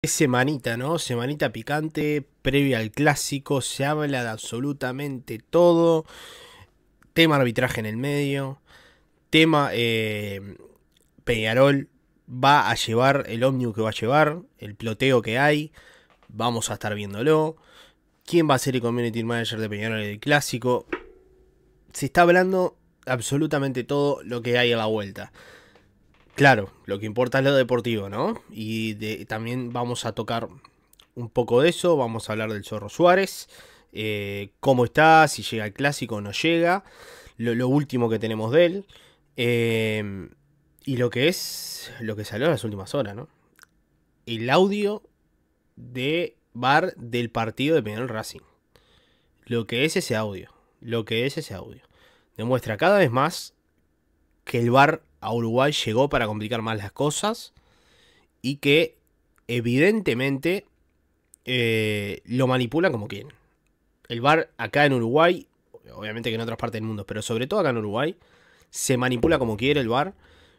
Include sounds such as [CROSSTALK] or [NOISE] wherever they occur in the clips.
Es semanita, ¿no? Semanita picante, previa al clásico, se habla de absolutamente todo. Tema arbitraje en el medio, tema eh, Peñarol va a llevar el ómnibus que va a llevar, el ploteo que hay, vamos a estar viéndolo. ¿Quién va a ser el community manager de Peñarol en el clásico? Se está hablando absolutamente todo lo que hay a la vuelta. Claro, lo que importa es lo deportivo, ¿no? Y también vamos a tocar un poco de eso, vamos a hablar del Zorro Suárez, eh, cómo está, si llega el clásico o no llega, lo, último que tenemos de él, em, y lo que es, lo que salió en las últimas horas, ¿no? El audio de bar del partido de Peñarol Racing. Lo que es ese audio, lo que es ese audio. Demuestra cada vez más que el bar a Uruguay llegó para complicar más las cosas y que evidentemente eh, lo manipulan como quien El VAR acá en Uruguay, obviamente que en otras partes del mundo, pero sobre todo acá en Uruguay, se manipula como quiere el VAR.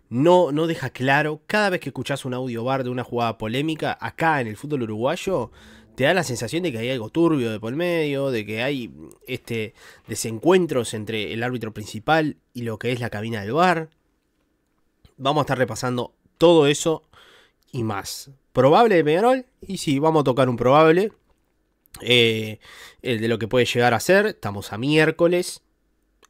No, no deja claro, cada vez que escuchás un audio bar de una jugada polémica, acá en el fútbol uruguayo, te da la sensación de que hay algo turbio de por medio, de que hay este, desencuentros entre el árbitro principal y lo que es la cabina del VAR. Vamos a estar repasando todo eso y más. ¿Probable de Peñarol? Y sí, vamos a tocar un probable. Eh, el de lo que puede llegar a ser. Estamos a miércoles.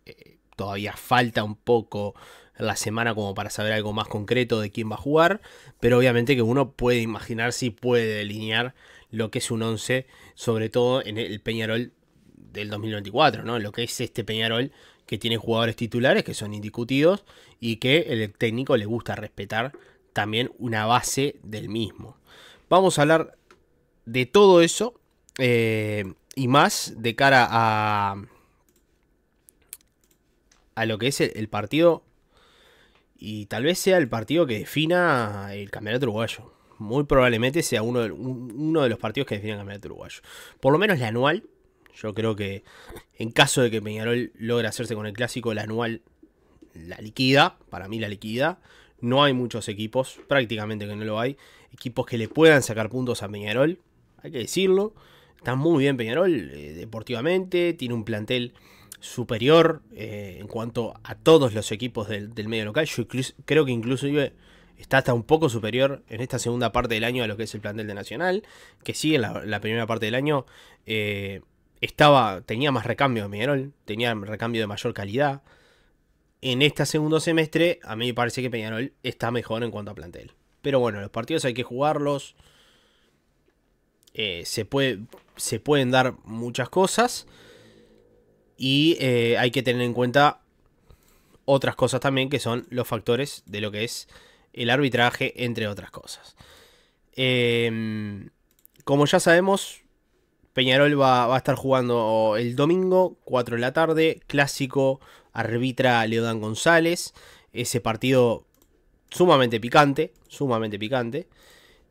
Eh, todavía falta un poco la semana como para saber algo más concreto de quién va a jugar. Pero obviamente que uno puede imaginar si puede delinear lo que es un 11, sobre todo en el Peñarol del 2024, ¿no? Lo que es este Peñarol que tiene jugadores titulares que son indiscutidos y que el técnico le gusta respetar también una base del mismo. Vamos a hablar de todo eso eh, y más de cara a, a lo que es el, partido y tal vez sea el partido que defina el campeonato uruguayo. Muy probablemente sea uno de, uno de los partidos que defina el campeonato uruguayo. Por lo menos la anual yo creo que en caso de que Peñarol logre hacerse con el clásico, el anual la liquida, para mí la liquida. No hay muchos equipos, prácticamente que no lo hay, equipos que le puedan sacar puntos a Peñarol, hay que decirlo. Está muy bien Peñarol eh, deportivamente, tiene un plantel superior eh, en cuanto a todos los equipos del, medio local. Yo creo que incluso está hasta un poco superior en esta segunda parte del año a lo que es el plantel de Nacional, que sigue la, primera parte del año eh, estaba, tenía más recambio de Peñarol, tenía recambio de mayor calidad. En este segundo semestre, a mí me parece que Peñarol está mejor en cuanto a plantel. Pero bueno, los partidos hay que jugarlos. Eh, se, puede, se pueden dar muchas cosas. Y eh, hay que tener en cuenta otras cosas también, que son los factores de lo que es el arbitraje, entre otras cosas. Em, como ya sabemos, Peñarol va, a estar jugando el domingo, 4 de la tarde, clásico, arbitra Leodán González. Ese partido sumamente picante, sumamente picante,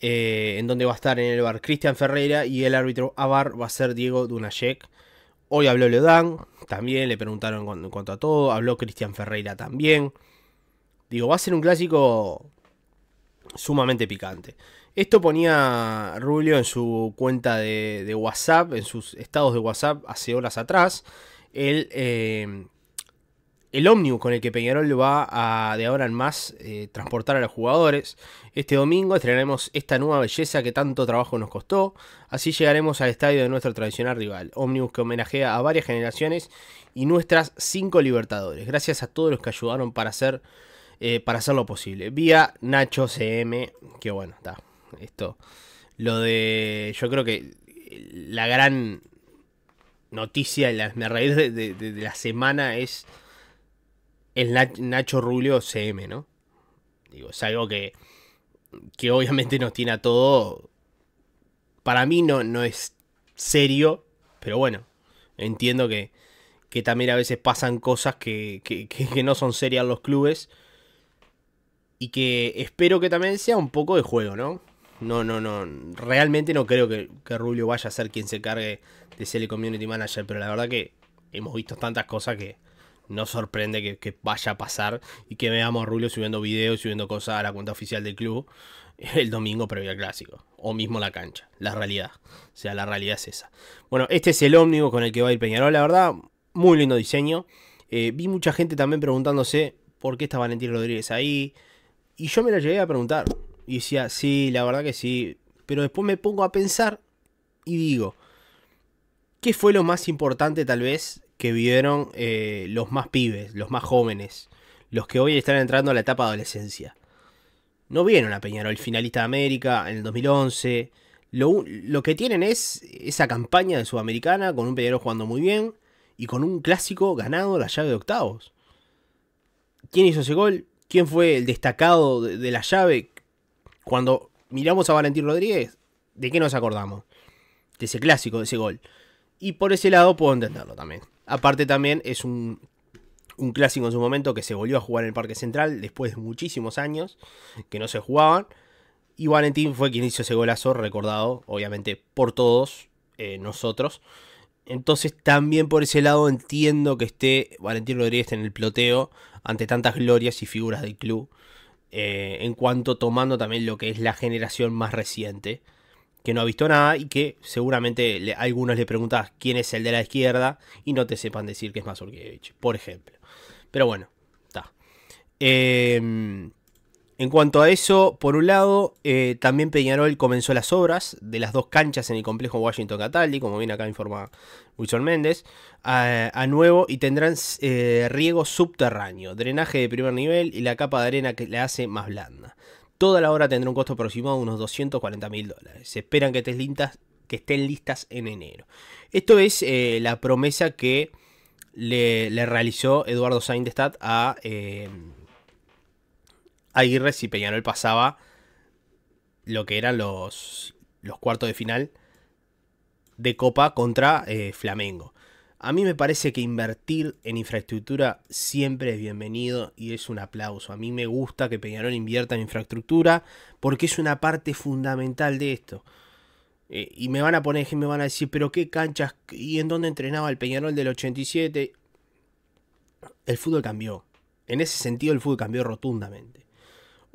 eh, en donde va a estar en el bar Cristian Ferreira y el árbitro a va a ser Diego Dunayek. Hoy habló Leodán, también le preguntaron en cuanto a todo, habló Cristian Ferreira también. Digo, va a ser un clásico sumamente picante. Esto ponía Rubio en su cuenta de, WhatsApp, en sus estados de WhatsApp hace horas atrás. El, eh, el ómnibus con el que Peñarol va a de ahora en más eh, transportar a los jugadores. Este domingo estrenaremos esta nueva belleza que tanto trabajo nos costó. Así llegaremos al estadio de nuestro tradicional rival. Ómnibus que homenajea a varias generaciones y nuestras cinco libertadores. Gracias a todos los que ayudaron para hacer, eh, para hacer posible. Vía Nacho CM, que bueno, está esto, lo de, yo creo que la gran noticia, la, las raíz de, la semana es el Nacho Rulio CM, ¿no? Digo, es algo que, obviamente nos tiene a todo. Para mí no, no es serio, pero bueno, entiendo que, también a veces pasan cosas que, que, no son serias los clubes. Y que espero que también sea un poco de juego, ¿no? No, no, no. Realmente no creo que, que vaya a ser quien se cargue de ser community manager, pero la verdad que hemos visto tantas cosas que no sorprende que, vaya a pasar y que veamos a Rubio subiendo videos, subiendo cosas a la cuenta oficial del club [LAUGHS] el domingo previo al clásico. O mismo la cancha. La realidad. O sea, la realidad es esa. Bueno, este es el ómnibus con el que va a ir Peñarol. La verdad, muy lindo diseño. Eh, vi mucha gente también preguntándose por qué está Valentín Rodríguez ahí. Y yo me la llegué a preguntar. Y decía, sí, la verdad que sí. Pero después me pongo a pensar y digo, ¿qué fue lo más importante tal vez que vieron eh, los más pibes, los más jóvenes, los que hoy están entrando a la etapa de adolescencia? No vieron a Peñarol finalista de América en el 2011. Lo, que tienen es esa campaña de Sudamericana con un Peñarol jugando muy bien y con un clásico ganado la llave de octavos. ¿Quién hizo ese gol? ¿Quién fue el destacado de la llave? Cuando miramos a Valentín Rodríguez, ¿de qué nos acordamos? De ese clásico, de ese gol. Y por ese lado puedo entenderlo también. Aparte también es un, clásico en su momento que se volvió a jugar en el Parque Central después de muchísimos años que no se jugaban. Y Valentín fue quien hizo ese golazo, recordado obviamente por todos eh, nosotros. Entonces también por ese lado entiendo que esté Valentín Rodríguez en el ploteo ante tantas glorias y figuras del club eh, en cuanto tomando también lo que es la generación más reciente, que no ha visto nada y que seguramente algunos le preguntas quién es el de la izquierda y no te sepan decir que es Mazurkiewicz, por ejemplo. Pero bueno, está. Em, en cuanto a eso, por un lado, eh, también Peñarol comenzó las obras de las dos canchas en el complejo Washington Cataldi, como bien acá informa Wilson Méndez, a, nuevo y tendrán eh, riego subterráneo, drenaje de primer nivel y la capa de arena que la hace más blanda. Toda la obra tendrá un costo aproximado de unos 240 mil dólares. Se esperan que, que estén listas en enero. Esto es eh, la promesa que le, realizó Eduardo Saindestad a Aguirre si Peñarol pasaba lo que eran los, cuartos de final de Copa contra eh, Flamengo. A mí me parece que invertir en infraestructura siempre es bienvenido y es un aplauso. A mí me gusta que Peñarol invierta en infraestructura porque es una parte fundamental de esto. Eh, y me van a poner, me van a decir, pero qué canchas y en dónde entrenaba el Peñarol del 87. El fútbol cambió. En ese sentido el fútbol cambió rotundamente.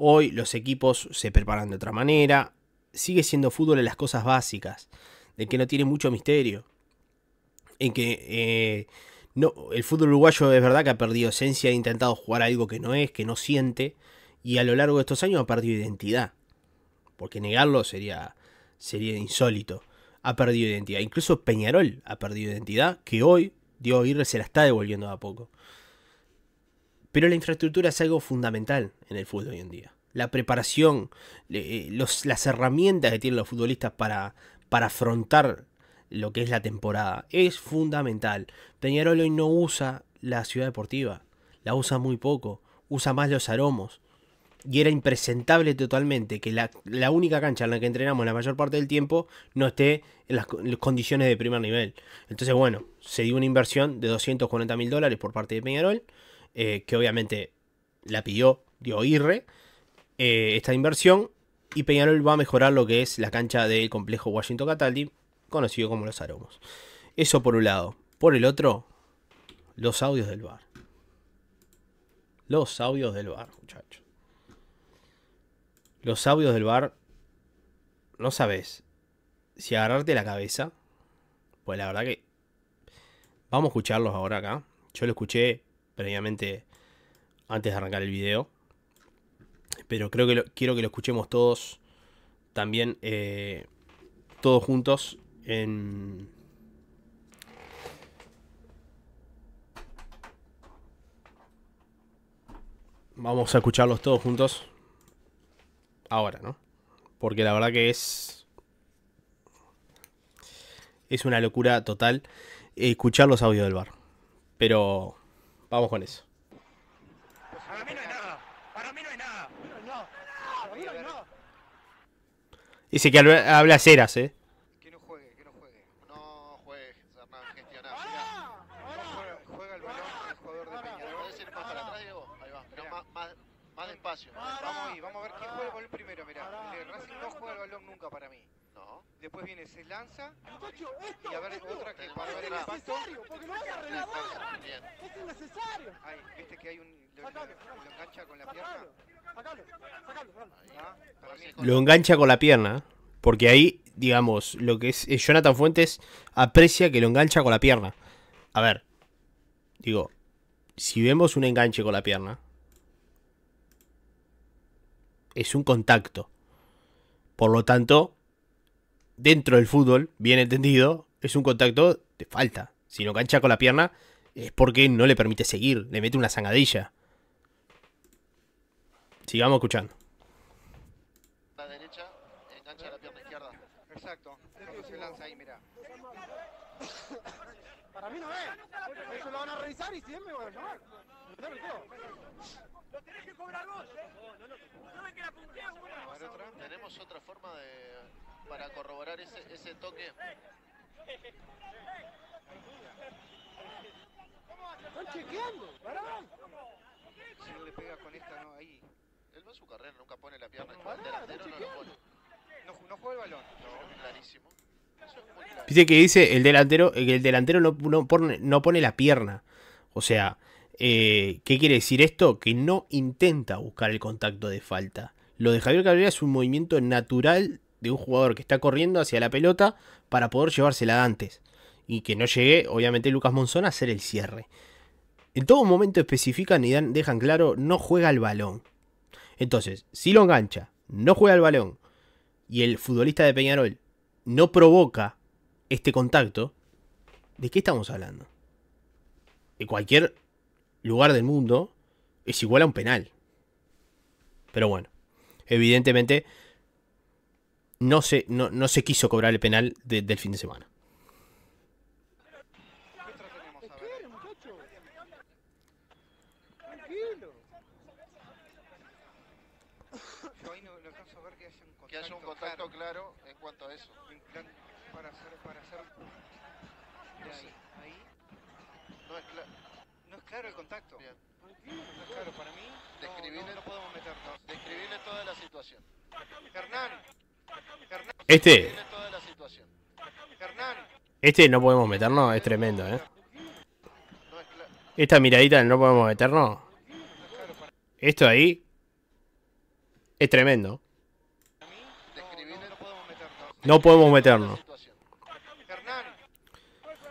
Hoy los equipos se preparan de otra manera. Sigue siendo fútbol en las cosas básicas, de que no tiene mucho misterio. En que eh, no, el fútbol uruguayo es verdad que ha perdido esencia, ha intentado jugar algo que no es, que no siente, y a lo largo de estos años ha perdido identidad. Porque negarlo sería, sería insólito. Ha perdido identidad. Incluso Peñarol ha perdido identidad, que hoy, Diego Aguirre se la está devolviendo de a poco. Pero la infraestructura es algo fundamental en el fútbol hoy en día. La preparación, eh, las herramientas que tienen los futbolistas para, afrontar lo que es la temporada es fundamental. Peñarol hoy no usa la ciudad deportiva, la usa muy poco, usa más los aromos. Y era impresentable totalmente que la, única cancha en la que entrenamos la mayor parte del tiempo no esté en las, en las condiciones de primer nivel. Entonces, bueno, se dio una inversión de 240 mil dólares por parte de Peñarol eh, que obviamente la pidió, dio IRRE, eh, esta inversión. Y Peñarol va a mejorar lo que es la cancha del complejo Washington Cataldi, conocido como Los Aromos. Eso por un lado. Por el otro, los audios del bar. Los audios del bar, muchachos. Los audios del bar, no sabes si agarrarte la cabeza. Pues la verdad que vamos a escucharlos ahora acá. Yo lo escuché previamente antes de arrancar el video. Pero creo que lo, quiero que lo escuchemos todos también, eh, todos juntos en... Vamos a escucharlos todos juntos ahora, ¿no? Porque la verdad que es... Es una locura total escuchar los audios del bar. Pero Vamos con eso. Para mí no hay nada. Para mí no hay nada. Para mí no hay nada. Dice que habla ceras, eh. Que no juegue, que no juegue. No juegue, Hernán, gestioná. Juega el balón el jugador de peña. a ir más para atrás, vos. Ahí va, pero más, más, más despacio. Vamos ahí, vamos a ver quién juega el balón primero, mirá. El Racing no juega el balón nunca para mí. No. Después viene, se lanza. esto, y a ver, otra que cuando ver impacto. necesario, porque no vas a bola. Es innecesario. viste que hay un. Lo, lo, engancha con la pierna. Sacalo, sacalo, sacalo. lo engancha con la pierna. Porque ahí, digamos, lo que es eh, Jonathan Fuentes aprecia que lo engancha con la pierna. A ver, digo, si vemos un enganche con la pierna, es un contacto. Por lo tanto, dentro del fútbol, bien entendido, es un contacto de falta. Si no cancha con la pierna, es porque no le permite seguir, le mete una zangadilla. Sigamos escuchando. La derecha, engancha la pierna izquierda. Exacto. Se lanza ahí, mirá. Para mí no es. Eso lo van a revisar y si es me van a llamar. Lo tenés que cobrar vos, ¿eh? No, no, no. No me queda otra forma de para corroborar ese, ese toque? ¡Están chequeando! ¿verdad? Si no le pega con esta, no, ahí. Él va a su carrera, nunca pone la pierna. No, el delantero no lo pone. No, no juega el balón. No, clarísimo. Dice que dice el delantero, el delantero no, no, pone, no pone la pierna. O sea, eh, ¿qué quiere decir esto? Que no intenta buscar el contacto de falta. Lo de Javier Cabrera es un movimiento natural de un jugador que está corriendo hacia la pelota para poder llevársela antes. Y que no llegue, obviamente, Lucas Monzón a hacer el cierre. En todo momento especifican y dejan claro, no juega al balón. Entonces, si lo engancha, no juega al balón, y el futbolista de Peñarol no provoca este contacto, ¿de qué estamos hablando? En cualquier lugar del mundo es igual a un penal. Pero bueno, evidentemente no se, no, no se quiso cobrar el penal de, del fin de semana. no ver que haya un contacto claro, en cuanto a eso. Para hacer, para hacer... Ahí, No, es no es claro el contacto. No es claro para mí podemos toda la situación. Hernán, este. Este no podemos meternos, es tremendo, ¿eh? Esta miradita no podemos meternos. Esto ahí es tremendo. No podemos meternos.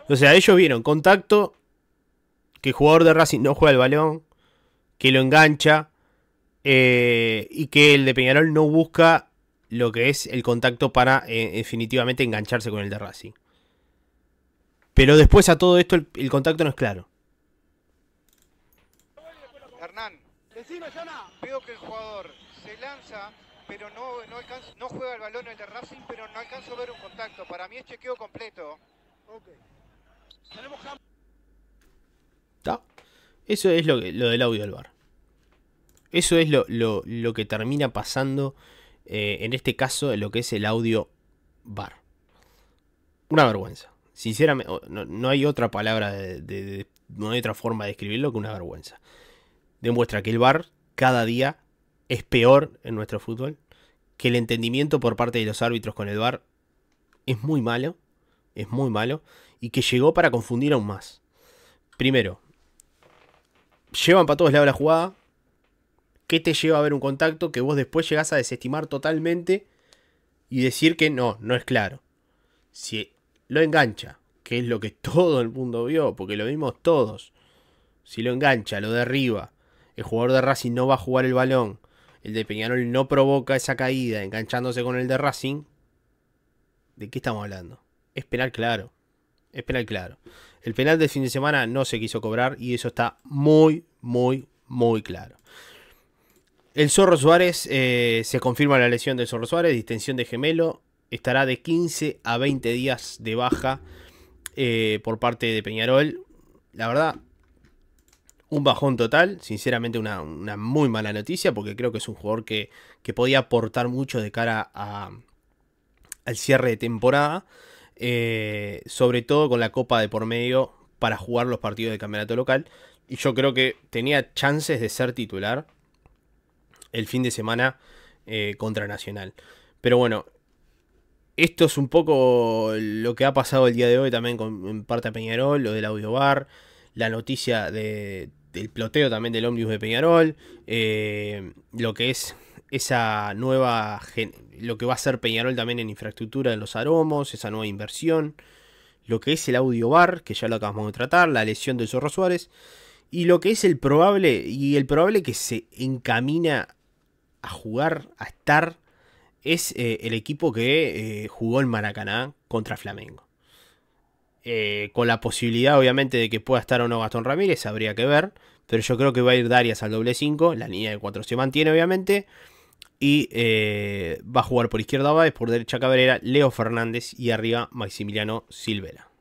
O sea, ellos vieron contacto, que el jugador de Racing no juega el balón, que lo engancha, eh, y que el de Peñarol no busca lo que es el contacto para eh, definitivamente engancharse con el de Racing. Pero después a todo esto el, contacto no es claro. Hernán, veo que el jugador se lanza, pero no, no, no juega el balón el de Racing, pero no alcanzo a ver un contacto. Para mí es chequeo completo. Okay. Eso es lo, que, lo del audio del bar. Eso es lo, que termina pasando eh, en este caso, lo que es el audio bar. Una vergüenza. Sinceramente, no, hay otra palabra, de, no hay otra forma de escribirlo que una vergüenza. Demuestra que el bar cada día es peor en nuestro fútbol, que el entendimiento por parte de los árbitros con el bar es muy malo, es muy malo, y que llegó para confundir aún más. Primero, llevan para todos lados la jugada, qué te lleva a ver un contacto que vos después llegás a desestimar totalmente y decir que no, no es claro. Si lo engancha, que es lo que [LAUGHS] todo el mundo vio, porque lo vimos todos. Si lo engancha, lo derriba. El jugador de Racing no va a jugar el balón. El de Peñarol no provoca esa caída enganchándose con el de Racing. ¿De qué estamos hablando? Es penal claro. Es penal claro. El penal del fin de semana no se quiso cobrar y eso está muy, muy, muy claro. El Zorro Suárez, eh, se confirma la lesión del Zorro Suárez, distensión de gemelo, estará de 15 a 20 días de baja eh, por parte de Peñarol. La verdad, un bajón total, sinceramente una, muy mala noticia, porque creo que es un jugador que, podía aportar mucho de cara al cierre de temporada, eh, sobre todo con la Copa de por medio para jugar los partidos de campeonato local. Y yo creo que tenía chances de ser titular el fin de semana eh, contra Nacional. Pero bueno, esto es un poco lo que ha pasado el día de hoy también con en parte a Peñarol, lo del bar, la noticia del ploteo también del ómnibus de Peñarol, eh, lo que es esa nueva, lo que va a hacer Peñarol también en infraestructura de los aromos, esa nueva inversión, lo que es el audio bar, que ya lo acabamos de tratar, la lesión de Zorro Suárez, y lo que es el probable, y el probable que se encamina a jugar, a estar, es eh, el equipo que eh, jugó en Maracaná contra Flamengo. Eh, con la posibilidad, obviamente, de que pueda estar o no Gastón Ramírez, habría que ver. Pero yo creo que va a ir Darias al doble 5. La línea de 4 se mantiene, obviamente. Y va a jugar por izquierda Báez, por derecha Cabrera, Leo Fernández y arriba Maximiliano Silvera.